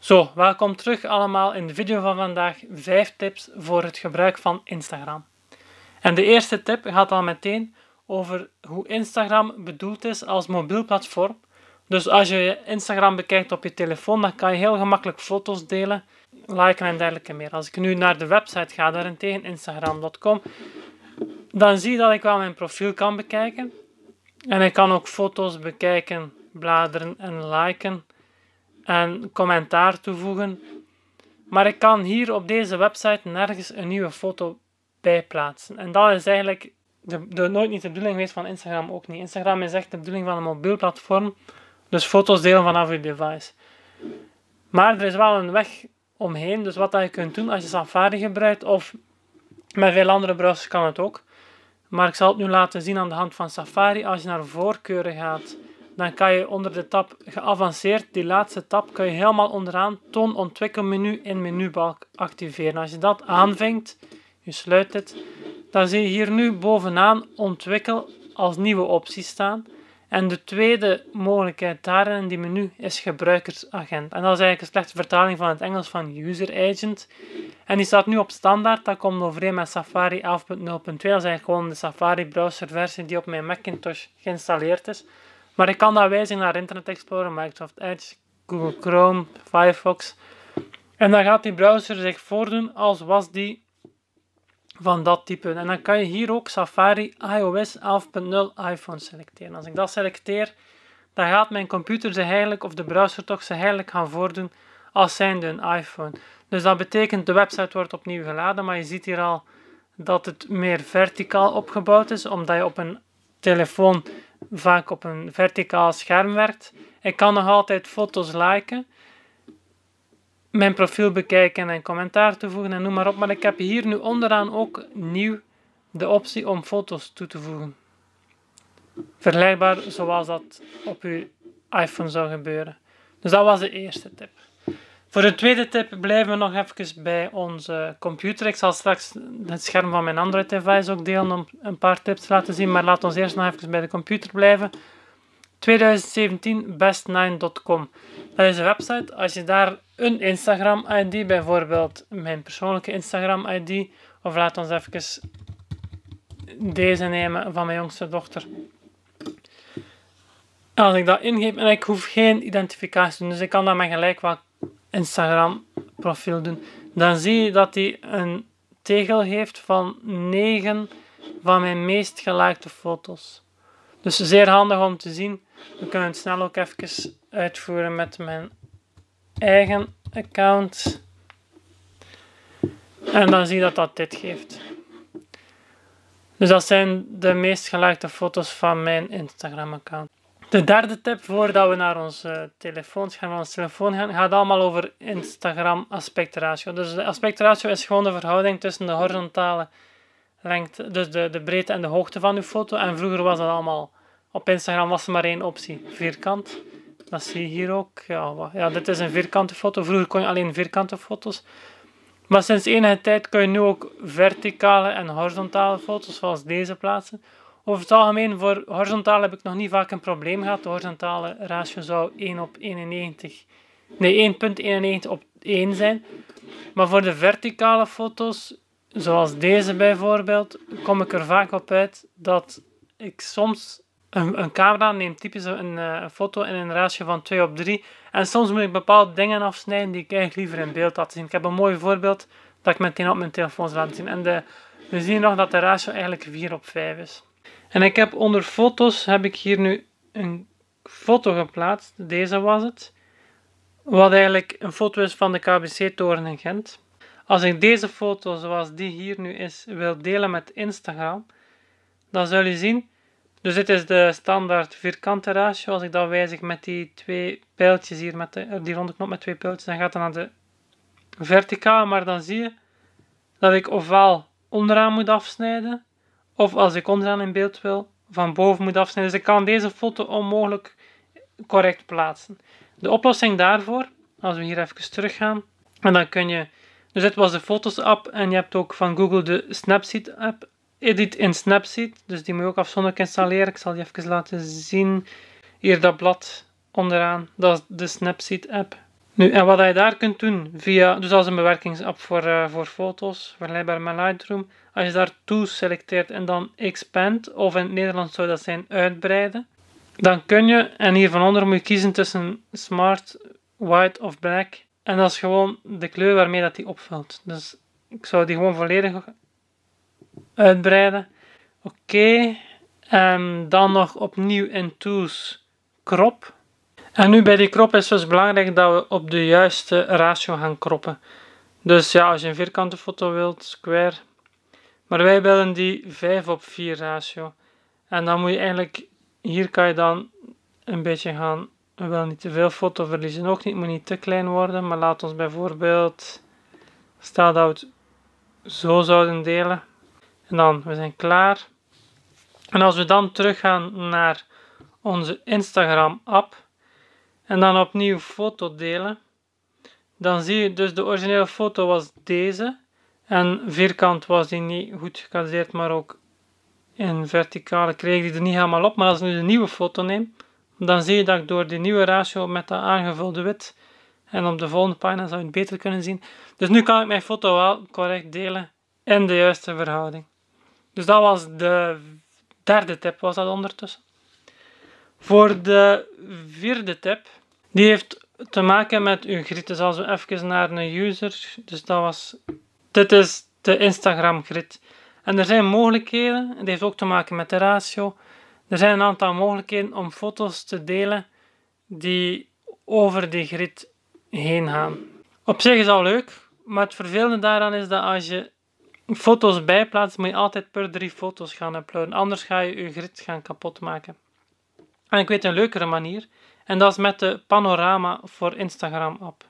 Zo, welkom terug allemaal in de video van vandaag 5 tips voor het gebruik van Instagram. En de eerste tip gaat al meteen over hoe Instagram bedoeld is als mobiel platform. Dus als je Instagram bekijkt op je telefoon, dan kan je heel gemakkelijk foto's delen, liken en dergelijke meer. Als ik nu naar de website ga, daarentegen instagram.com, dan zie je dat ik wel mijn profiel kan bekijken. En ik kan ook foto's bekijken, bladeren en liken en commentaar toevoegen, maar ik kan hier op deze website nergens een nieuwe foto bij plaatsen. En dat is eigenlijk de, de, nooit niet de bedoeling geweest van Instagram ook niet. Instagram is echt de bedoeling van een mobiel platform, dus foto's delen vanaf je device. Maar er is wel een weg omheen, dus wat je kunt doen als je Safari gebruikt of met veel andere browsers kan het ook. Maar ik zal het nu laten zien aan de hand van Safari. Als je naar voorkeuren gaat dan kan je onder de tab geavanceerd, die laatste tab, kan je helemaal onderaan toon ontwikkelmenu in menubalk activeren. Als je dat aanvinkt, je sluit het, dan zie je hier nu bovenaan ontwikkel als nieuwe optie staan. En de tweede mogelijkheid daarin in die menu is gebruikersagent. En dat is eigenlijk een slechte vertaling van het Engels van user agent. En die staat nu op standaard, dat komt overeen met Safari 11.0.2. Dat is eigenlijk gewoon de Safari browser versie die op mijn Macintosh geïnstalleerd is. Maar ik kan daar wijzen naar Internet Explorer, Microsoft Edge, Google Chrome, Firefox. En dan gaat die browser zich voordoen als was die van dat type. En dan kan je hier ook Safari iOS 11.0 iPhone selecteren. Als ik dat selecteer, dan gaat mijn computer zich eigenlijk, of de browser toch zich eigenlijk gaan voordoen als zijnde een iPhone. Dus dat betekent de website wordt opnieuw geladen, maar je ziet hier al dat het meer verticaal opgebouwd is, omdat je op een telefoon vaak op een verticaal scherm werkt. Ik kan nog altijd foto's liken, mijn profiel bekijken en commentaar toevoegen en noem maar op. Maar ik heb hier nu onderaan ook nieuw de optie om foto's toe te voegen. Vergelijkbaar zoals dat op uw iPhone zou gebeuren. Dus dat was de eerste tip. Voor de tweede tip blijven we nog even bij onze computer. Ik zal straks het scherm van mijn Android device ook delen om een paar tips te laten zien, maar laat ons eerst nog even bij de computer blijven. 2017 best9.com. Dat is een website. Als je daar een Instagram-ID, bijvoorbeeld mijn persoonlijke Instagram-ID, of laat ons even deze nemen van mijn jongste dochter. Als ik dat ingeef en ik hoef geen identificatie te doen, dus ik kan dat met gelijk wat Instagram profiel doen, dan zie je dat hij een tegel heeft van 9 van mijn meest gelikte foto's. Dus zeer handig om te zien. We kunnen het snel ook even uitvoeren met mijn eigen account. En dan zie je dat dat dit geeft. Dus dat zijn de meest gelikte foto's van mijn Instagram account. De derde tip voordat we naar onze telefoons telefoonscherm van ons telefoon gaan, gaat allemaal over Instagram aspectratio. Dus de aspectratio is gewoon de verhouding tussen de horizontale lengte, dus de, de breedte en de hoogte van uw foto. En vroeger was dat allemaal, op Instagram was er maar één optie, vierkant. Dat zie je hier ook. Ja, ja, dit is een vierkante foto. Vroeger kon je alleen vierkante foto's. Maar sinds enige tijd kun je nu ook verticale en horizontale foto's zoals deze plaatsen. Over het algemeen, voor horizontaal heb ik nog niet vaak een probleem gehad. De horizontale ratio zou 1 op 91, nee 1.91 op 1 zijn. Maar voor de verticale foto's, zoals deze bijvoorbeeld, kom ik er vaak op uit dat ik soms een, een camera neemt typisch een, eh, een foto in een ratio van 2 op 3. En soms moet ik bepaalde dingen afsnijden die ik eigenlijk liever in beeld had zien. Ik heb een mooi voorbeeld dat ik meteen op mijn telefoon laat zien. En de, we zien nog dat de ratio eigenlijk 4 op 5 is. En ik heb onder foto's, heb ik hier nu een foto geplaatst, deze was het, wat eigenlijk een foto is van de KBC-toren in Gent. Als ik deze foto, zoals die hier nu is, wil delen met Instagram, dan zul je zien, dus dit is de standaard vierkante ratio, als ik dat wijzig met die twee pijltjes hier, met eh, die ronde knop met twee pijltjes, dan gaat dat naar de verticale, maar dan zie je dat ik ovaal onderaan moet afsnijden, of als ik onderaan in beeld wil, van boven moet afsnijden. Dus ik kan deze foto onmogelijk correct plaatsen. De oplossing daarvoor, als we hier even teruggaan, en dan kun je... Dus dit was de Fotos app en je hebt ook van Google de Snapseed app. Edit in Snapseed, dus die moet je ook afzonderlijk installeren. Ik zal die even laten zien. Hier dat blad onderaan, dat is de Snapseed app. Nu, en wat je daar kunt doen, via, dus als een bewerkingsapp voor, eh, voor foto's, vergelijkbaar met Lightroom, als je daar Tools selecteert en dan Expand, of in het Nederlands zou dat zijn uitbreiden, dan kun je, en hier van onder moet je kiezen tussen Smart, White of Black, en dat is gewoon de kleur waarmee dat die opvult. Dus ik zou die gewoon volledig uitbreiden. Oké, en dan nog opnieuw in Tools Crop, en nu bij die krop is het dus belangrijk dat we op de juiste ratio gaan kroppen. Dus ja, als je een vierkante foto wilt, square. Maar wij willen die 5 op 4 ratio. En dan moet je eigenlijk, hier kan je dan een beetje gaan, we willen niet te veel foto verliezen ook niet, moet niet te klein worden. Maar laat ons bijvoorbeeld, stel dat we het zo zouden delen. En dan, we zijn klaar. En als we dan teruggaan naar onze Instagram app en dan opnieuw foto delen, dan zie je dus de originele foto was deze en vierkant was die niet goed gecaseerd, maar ook in verticale kreeg die er niet helemaal op. Maar als ik nu de nieuwe foto neem, dan zie je dat ik door die nieuwe ratio met dat aangevulde wit en op de volgende pagina zou je het beter kunnen zien. Dus nu kan ik mijn foto wel correct delen in de juiste verhouding. Dus dat was de derde tip, was dat ondertussen. Voor de vierde tip, die heeft te maken met uw grid. Dus als we even naar een user, dus dat was... Dit is de Instagram grid. En er zijn mogelijkheden, het heeft ook te maken met de ratio. Er zijn een aantal mogelijkheden om foto's te delen die over die grid heen gaan. Op zich is al leuk, maar het vervelende daaraan is dat als je foto's bijplaatst, moet je altijd per drie foto's gaan uploaden. Anders ga je je grid gaan kapot maken. En ik weet een leukere manier. En dat is met de Panorama voor Instagram app.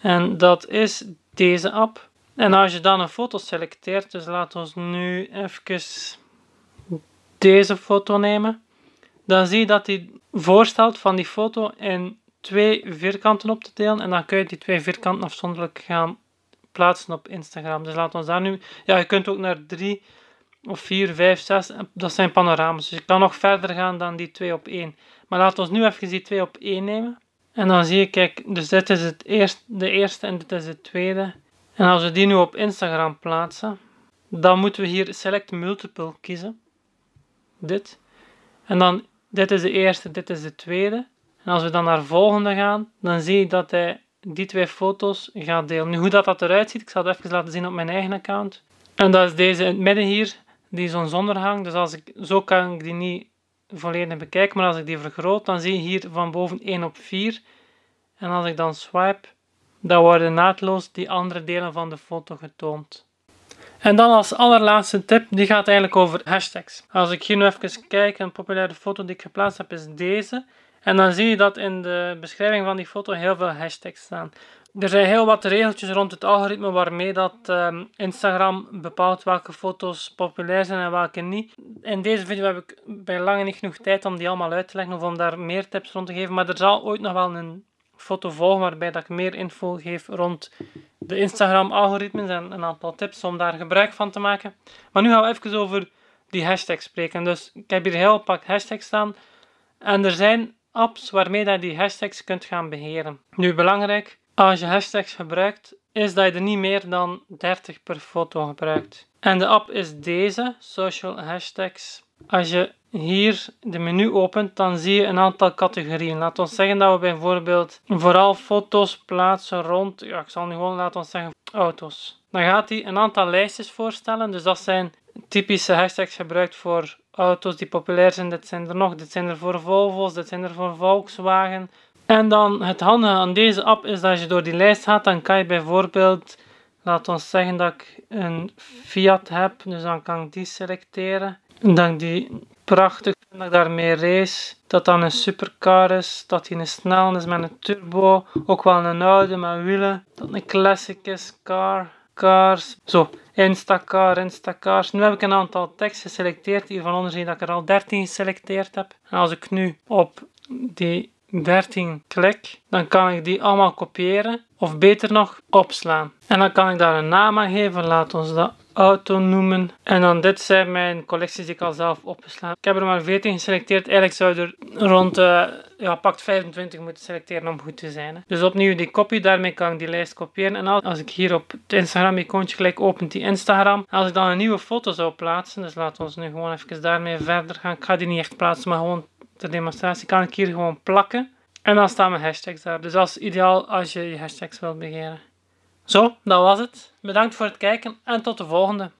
En dat is deze app. En als je dan een foto selecteert, dus laten we nu even deze foto nemen. Dan zie je dat hij voorstelt van die foto in twee vierkanten op te delen. En dan kun je die twee vierkanten afzonderlijk gaan plaatsen op Instagram. Dus laten we daar nu... Ja, je kunt ook naar drie of 4, 5, 6, dat zijn panoramas. Dus je kan nog verder gaan dan die 2 op 1. Maar laten we nu even die 2 op 1 nemen. En dan zie je, kijk, dus dit is het eerst, de eerste en dit is de tweede. En als we die nu op Instagram plaatsen, dan moeten we hier Select Multiple kiezen. Dit. En dan, dit is de eerste, dit is de tweede. En als we dan naar volgende gaan, dan zie je dat hij die twee foto's gaat delen. Nu, hoe dat, dat eruit ziet, ik zal het even laten zien op mijn eigen account. En dat is deze in het midden hier die zonondergang, Dus als ik, zo kan ik die niet volledig bekijken, maar als ik die vergroot, dan zie je hier van boven 1 op 4. En als ik dan swipe, dan worden naadloos die andere delen van de foto getoond. En dan als allerlaatste tip, die gaat eigenlijk over hashtags. Als ik hier nu even kijk, een populaire foto die ik geplaatst heb is deze. En dan zie je dat in de beschrijving van die foto heel veel hashtags staan. Er zijn heel wat regeltjes rond het algoritme waarmee dat ehm, Instagram bepaalt welke foto's populair zijn en welke niet. In deze video heb ik bij lange niet genoeg tijd om die allemaal uit te leggen of om daar meer tips rond te geven. Maar er zal ooit nog wel een foto volgen waarbij dat ik meer info geef rond de Instagram algoritmes en een aantal tips om daar gebruik van te maken. Maar nu gaan we even over die hashtags spreken. Dus ik heb hier heel pak hashtags staan en er zijn apps waarmee dat je die hashtags kunt gaan beheren. Nu belangrijk als je hashtags gebruikt, is dat je er niet meer dan 30 per foto gebruikt. En de app is deze, Social Hashtags. Als je hier de menu opent, dan zie je een aantal categorieën. Laat ons zeggen dat we bijvoorbeeld vooral foto's plaatsen rond, ik zal nu gewoon laten ons zeggen auto's. Dan gaat hij een aantal lijstjes voorstellen, dus dat zijn typische hashtags gebruikt voor auto's die populair zijn. Dit zijn er nog, dit zijn er voor Volvo's, dit zijn er voor Volkswagen, en dan het handige aan deze app is dat als je door die lijst gaat, dan kan je bijvoorbeeld, laat ons zeggen dat ik een Fiat heb, dus dan kan ik die selecteren. En dan die prachtig vind dat ik daarmee race, dat dan een supercar is, dat hij een snel is met een turbo, ook wel een oude met wielen, dat een classic is, car, cars, zo, instacar, instacars. Nu heb ik een aantal teksten geselecteerd, hiervan onder zie dat ik er al 13 geselecteerd heb. En als ik nu op die 13 klik, dan kan ik die allemaal kopiëren of beter nog opslaan. En dan kan ik daar een naam aan geven, laat ons dat auto noemen. En dan dit zijn mijn collecties die ik al zelf opslaan. Ik heb er maar 14 geselecteerd, eigenlijk zou je er rond uh, ja, pakt 25 moeten selecteren om goed te zijn. Dus opnieuw die kopie daarmee kan ik die lijst kopiëren. En als ik hier op het Instagram icoontje klik, opent die Instagram. Als ik dan een nieuwe foto zou plaatsen, dus laten we nu gewoon even daarmee verder gaan. Ik ga die niet echt plaatsen, maar gewoon de demonstratie, kan ik hier gewoon plakken. En dan staan mijn hashtags daar. Dus dat is ideaal als je je hashtags wilt beheren. Zo, dat was het. Bedankt voor het kijken en tot de volgende.